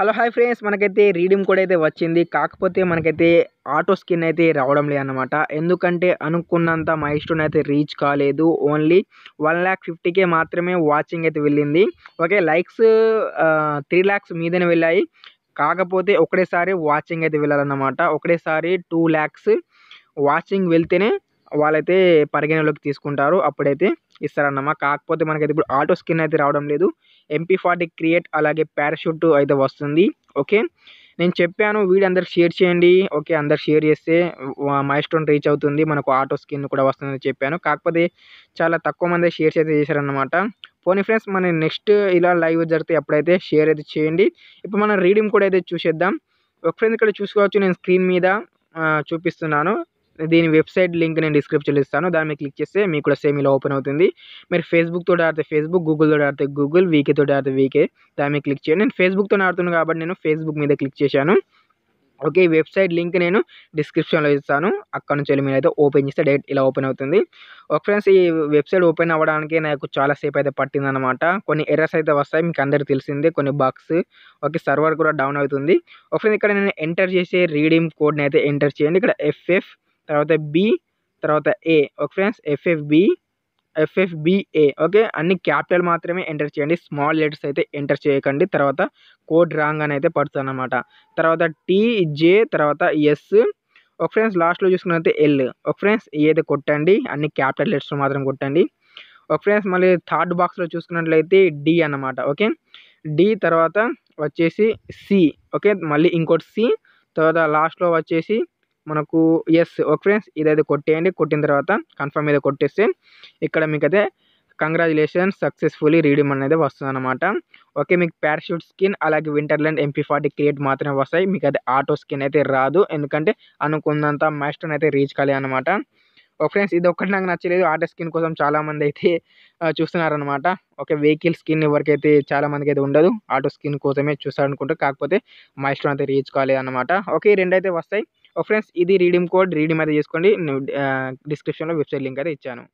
hello hi friends మనకైతే reading కూడా అయితే వచ్చింది కాకపోతే మనకైతే ఆటో స్కిన్ అయితే రావడం లేదన్నమాట ఎందుకంటే అనుకున్నంత మైస్టోన్ అయితే రీచ్ కాలేదు ఓన్లీ వన్ ల్యాక్ ఫిఫ్టీకే మాత్రమే వాచింగ్ అయితే వెళ్ళింది ఓకే లైక్స్ త్రీ ల్యాక్స్ మీదనే వెళ్ళాయి కాకపోతే ఒకటేసారి వాచింగ్ అయితే వెళ్ళాలన్నమాట ఒకటేసారి టూ ల్యాక్స్ వాచింగ్ వెళ్తేనే వాళ్ళైతే పరిగణలోకి తీసుకుంటారు అప్పుడైతే ఇస్తారన్నమా కాకపోతే మనకైతే ఇప్పుడు ఆటో స్కిన్ అయితే రావడం లేదు ఎంపీ ఫార్టీ క్రియేట్ అలాగే పారాషూట్ అయితే వస్తుంది ఓకే నేను చెప్పాను వీడియో అందరు షేర్ చేయండి ఓకే అందరు షేర్ చేస్తే మై స్టోన్ రీచ్ అవుతుంది మనకు ఆటో స్కిన్ కూడా వస్తుందని చెప్పాను కాకపోతే చాలా తక్కువ మంది షేర్స్ అయితే చేశారనమాట పోనీ ఫ్రెండ్స్ మన నెక్స్ట్ ఇలా లైవ్ జరిగితే అప్పుడైతే షేర్ అయితే చేయండి ఇప్పుడు మనం రీడింగ్ కూడా అయితే చూసేద్దాం ఒక ఫ్రెండ్ ఇక్కడ చూసుకోవచ్చు నేను స్క్రీన్ మీద చూపిస్తున్నాను దీని వెబ్సైట్ లింక్ నేను డిస్క్రిప్షన్ ఇస్తాను దాన్ని మీరు క్లిక్ చేస్తే మీకు కూడా సేమ్ ఇలా ఓపెన్ అవుతుంది మీరు ఫేస్బుక్ తోటి ఆడితే ఫేస్బుక్ గూగుల్ తోటి ఆడితే గూగుల్ వీకే తోటి ఆడితే వీకే దాన్ని మీరు క్లిక్ చేయండి నేను ఫేస్బుక్తో ఆడుతున్నాను కాబట్టి నేను ఫేస్బుక్ మీద క్లిక్ చేశాను ఓకే ఈ వెబ్సైట్ లింక్ నేను డిస్క్రిప్షన్లో ఇస్తాను అక్కడ నుంచి వెళ్ళి మీరైతే ఓపెన్ చేస్తే డైరెక్ట్ ఇలా ఓపెన్ అవుతుంది ఒక ఫ్రెండ్స్ ఈ వెబ్సైట్ ఓపెన్ అవ్వడానికి నాకు చాలా సేపు అయితే పట్టిందనమాట కొన్ని ఎర్రర్స్ అయితే వస్తాయి మీకు అందరికీ తెలిసిందే కొన్ని బాక్స్ ఓకే సర్వర్ కూడా డౌన్ అవుతుంది ఒక ఫ్రెండ్స్ ఇక్కడ నేను ఎంటర్ చేసే రీడింగ్ కోడ్ని అయితే ఎంటర్ చేయండి ఇక్కడ ఎఫ్ఎఫ్ తర్వాత బి తర్వాత A okay friends FFB FFBA okay అన్ని క్యాపిటల్ మాత్రమే ఎంటర్ చేయండి స్మాల్ లెటర్స్ అయితే ఎంటర్ చేయకండి తర్వాత కోడ్ రాంగ్ అని అయితే పడుతుంది అనమాట తర్వాత టీజే తర్వాత ఎస్ ఒక ఫ్రెండ్స్ లాస్ట్లో చూసుకున్నైతే ఎల్ ఒక ఫ్రెండ్స్ ఏదైతే కొట్టండి అన్ని క్యాపిటల్ లెటర్స్ మాత్రం కొట్టండి ఒక ఫ్రెండ్స్ మళ్ళీ థర్డ్ బాక్స్లో చూసుకున్నట్లయితే డి అనమాట ఓకే డి తర్వాత వచ్చేసి సి ఓకే మళ్ళీ ఇంకోటి సి తర్వాత లాస్ట్లో వచ్చేసి మనకు ఎస్ ఓకే ఫ్రెండ్స్ ఇదైతే కొట్టేయండి కొట్టిన తర్వాత కన్ఫర్మ్ మీద కొట్టేస్తే ఇక్కడ మీకైతే కంగ్రాచులేషన్స్ సక్సెస్ఫుల్లీ రీడింగ్ అనేది వస్తుంది అనమాట ఓకే మీకు పారాషూట్ స్కిన్ అలాగే వింటర్లాండ్ ఎంపీ ఫార్టీ క్రియేట్ మాత్రమే వస్తాయి మీకు అయితే ఆటో స్కిన్ అయితే రాదు ఎందుకంటే అనుకున్నంత మ్యాస్టర్ని అయితే రీచ్ కాలే అనమాట ఓ ఫ్రెండ్స్ ఇది ఒక్కటి నాకు నచ్చలేదు ఆటో స్కిన్ కోసం చాలామంది అయితే చూస్తున్నారనమాట ఓకే వెహికల్ స్కిన్ ఎవరికైతే చాలామందికి అయితే ఉండదు ఆటో స్కిన్ కోసమే చూస్తారనుకుంటే కాకపోతే మైస్టర్ అయితే రీచ్ కాలేదు అనమాట ఓకే రెండు రెండైతే వస్తాయి ఫ్రెండ్స్ ఇది రీడీమ్ కోడ్ రీడీమ్ అయితే చేసుకోండి డిస్క్రిప్షన్లో వెబ్సైట్ లింక్ అయితే ఇచ్చాను